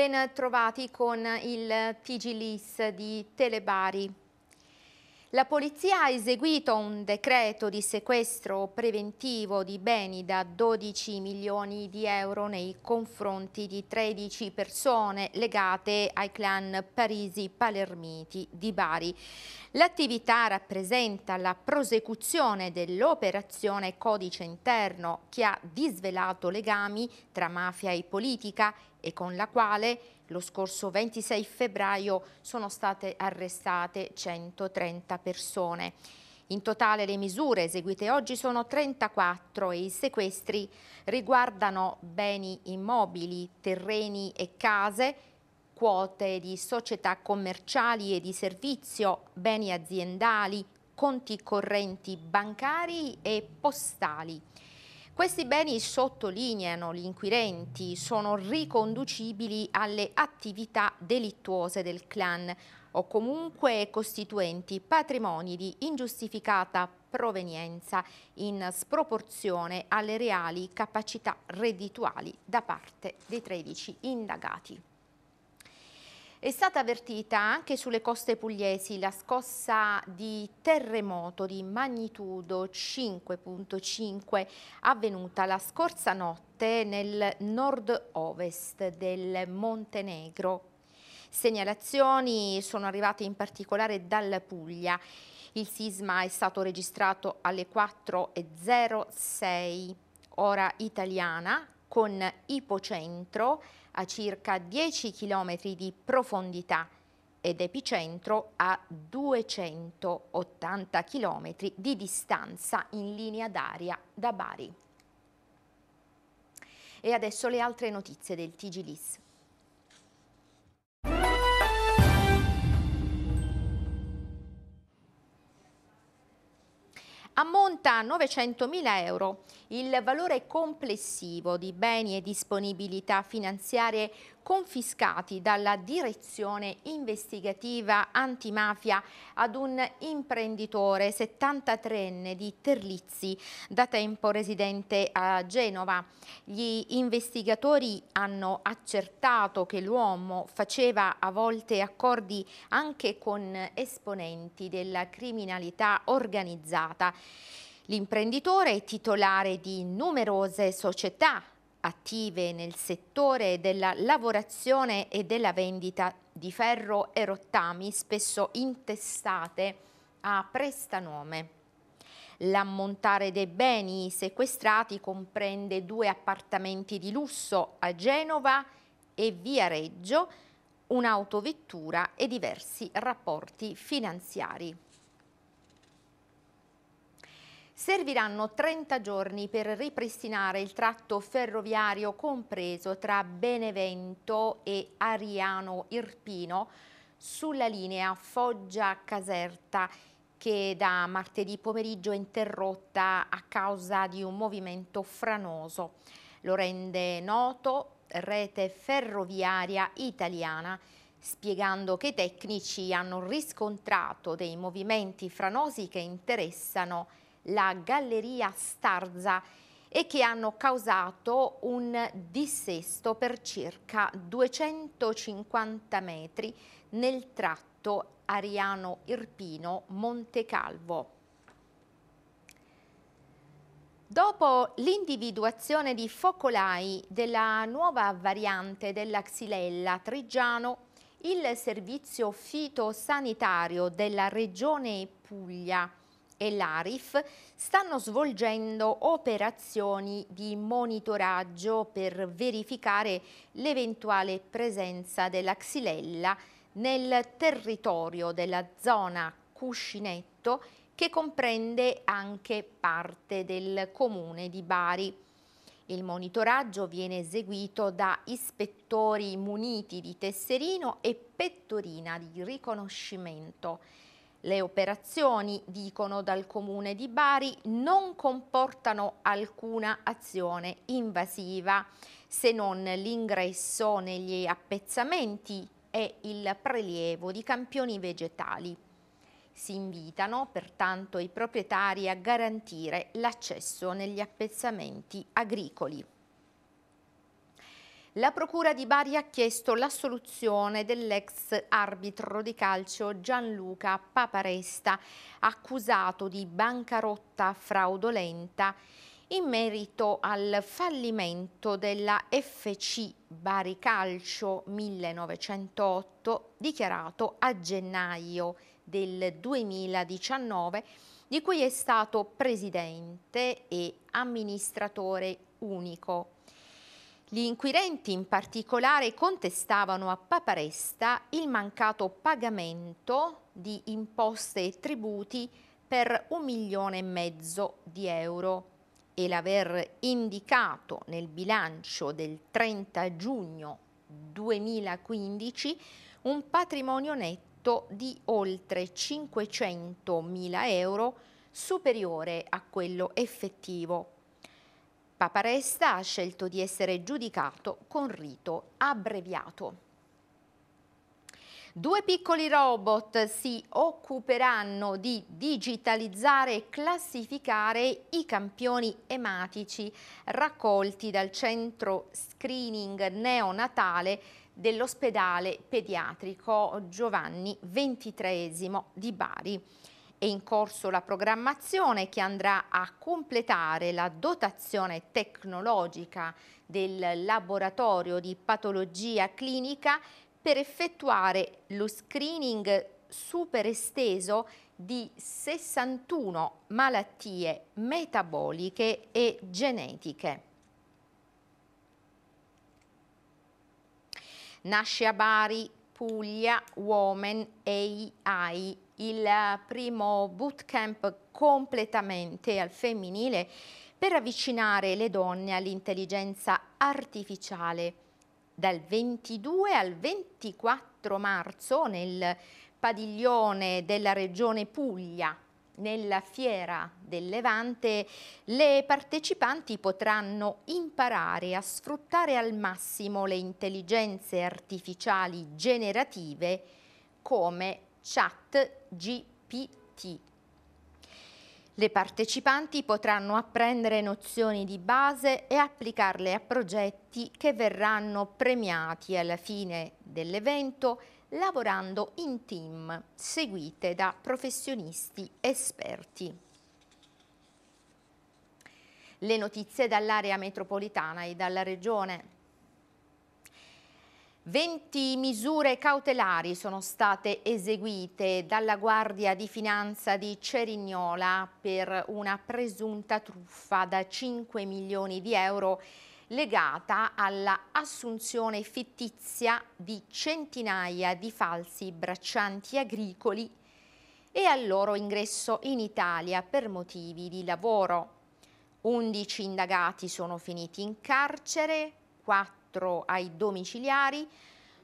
Ben trovati con il Tigilis di Telebari. La polizia ha eseguito un decreto di sequestro preventivo di beni da 12 milioni di euro nei confronti di 13 persone legate ai clan Parisi Palermiti di Bari. L'attività rappresenta la prosecuzione dell'operazione Codice Interno che ha disvelato legami tra mafia e politica e con la quale lo scorso 26 febbraio sono state arrestate 130 persone. In totale le misure eseguite oggi sono 34 e i sequestri riguardano beni immobili, terreni e case, quote di società commerciali e di servizio, beni aziendali, conti correnti bancari e postali. Questi beni, sottolineano gli inquirenti, sono riconducibili alle attività delittuose del clan o comunque costituenti patrimoni di ingiustificata provenienza in sproporzione alle reali capacità reddituali da parte dei 13 indagati. È stata avvertita anche sulle coste pugliesi la scossa di terremoto di magnitudo 5.5 avvenuta la scorsa notte nel nord-ovest del Montenegro. Segnalazioni sono arrivate in particolare dalla Puglia. Il sisma è stato registrato alle 4.06 ora italiana con ipocentro a circa 10 km di profondità ed epicentro a 280 km di distanza in linea d'aria da Bari. E adesso le altre notizie del TG LIS. ammonta a 900.000 euro. Il valore complessivo di beni e disponibilità finanziarie confiscati dalla direzione investigativa antimafia ad un imprenditore 73enne di Terlizzi, da tempo residente a Genova. Gli investigatori hanno accertato che l'uomo faceva a volte accordi anche con esponenti della criminalità organizzata. L'imprenditore è titolare di numerose società attive nel settore della lavorazione e della vendita di ferro e rottami, spesso intestate a prestanome. L'ammontare dei beni sequestrati comprende due appartamenti di lusso a Genova e Viareggio, un'autovettura e diversi rapporti finanziari. Serviranno 30 giorni per ripristinare il tratto ferroviario compreso tra Benevento e Ariano Irpino sulla linea Foggia-Caserta che da martedì pomeriggio è interrotta a causa di un movimento franoso. Lo rende noto Rete Ferroviaria Italiana spiegando che i tecnici hanno riscontrato dei movimenti franosi che interessano la Galleria Starza e che hanno causato un dissesto per circa 250 metri nel tratto Ariano-Irpino-Montecalvo. Dopo l'individuazione di focolai della nuova variante della xylella trigiano, il servizio fitosanitario della regione Puglia e l'ARIF stanno svolgendo operazioni di monitoraggio per verificare l'eventuale presenza della xylella nel territorio della zona cuscinetto che comprende anche parte del comune di Bari. Il monitoraggio viene eseguito da ispettori muniti di tesserino e pettorina di riconoscimento le operazioni, dicono dal comune di Bari, non comportano alcuna azione invasiva se non l'ingresso negli appezzamenti e il prelievo di campioni vegetali. Si invitano pertanto i proprietari a garantire l'accesso negli appezzamenti agricoli. La Procura di Bari ha chiesto l'assoluzione dell'ex arbitro di calcio Gianluca Paparesta, accusato di bancarotta fraudolenta in merito al fallimento della FC Bari Calcio 1908 dichiarato a gennaio del 2019 di cui è stato presidente e amministratore unico. Gli inquirenti in particolare contestavano a Paparesta il mancato pagamento di imposte e tributi per un milione e mezzo di euro e l'aver indicato nel bilancio del 30 giugno 2015 un patrimonio netto di oltre 500 mila euro superiore a quello effettivo Papa Resta ha scelto di essere giudicato con rito abbreviato. Due piccoli robot si occuperanno di digitalizzare e classificare i campioni ematici raccolti dal centro screening neonatale dell'ospedale pediatrico Giovanni XXIII di Bari. È in corso la programmazione che andrà a completare la dotazione tecnologica del laboratorio di patologia clinica per effettuare lo screening super esteso di 61 malattie metaboliche e genetiche. Nasce a Bari, Puglia, Women AI il primo bootcamp completamente al femminile per avvicinare le donne all'intelligenza artificiale. Dal 22 al 24 marzo nel padiglione della regione Puglia nella Fiera del Levante le partecipanti potranno imparare a sfruttare al massimo le intelligenze artificiali generative come Chat GPT. Le partecipanti potranno apprendere nozioni di base e applicarle a progetti che verranno premiati alla fine dell'evento lavorando in team seguite da professionisti esperti. Le notizie dall'area metropolitana e dalla regione. 20 misure cautelari sono state eseguite dalla Guardia di Finanza di Cerignola per una presunta truffa da 5 milioni di euro legata all'assunzione fittizia di centinaia di falsi braccianti agricoli e al loro ingresso in Italia per motivi di lavoro. 11 indagati sono finiti in carcere, 4 4 ai domiciliari,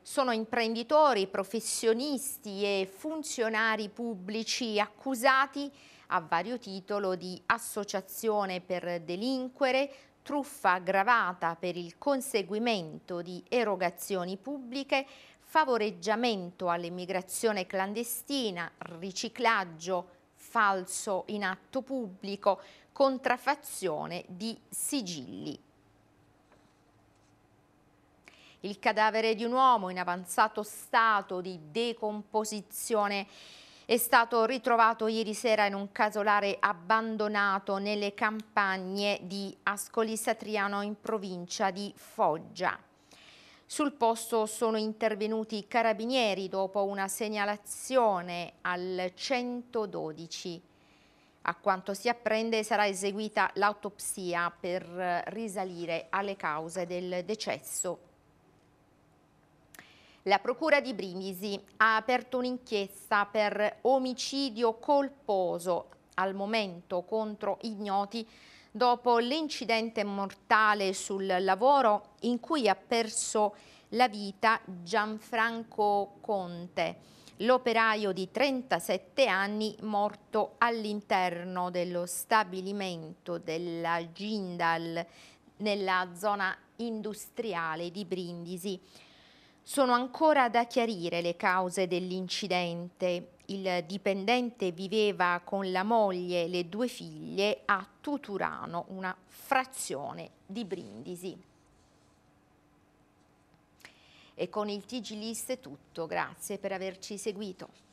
sono imprenditori, professionisti e funzionari pubblici accusati a vario titolo di associazione per delinquere, truffa aggravata per il conseguimento di erogazioni pubbliche, favoreggiamento all'immigrazione clandestina, riciclaggio falso in atto pubblico, contraffazione di sigilli il cadavere di un uomo in avanzato stato di decomposizione è stato ritrovato ieri sera in un casolare abbandonato nelle campagne di Ascoli Satriano in provincia di Foggia. Sul posto sono intervenuti i carabinieri dopo una segnalazione al 112. A quanto si apprende sarà eseguita l'autopsia per risalire alle cause del decesso la Procura di Brindisi ha aperto un'inchiesta per omicidio colposo al momento contro ignoti dopo l'incidente mortale sul lavoro in cui ha perso la vita Gianfranco Conte, l'operaio di 37 anni morto all'interno dello stabilimento della Gindal nella zona industriale di Brindisi. Sono ancora da chiarire le cause dell'incidente. Il dipendente viveva con la moglie e le due figlie a Tuturano, una frazione di Brindisi. E con il TG List è tutto, grazie per averci seguito.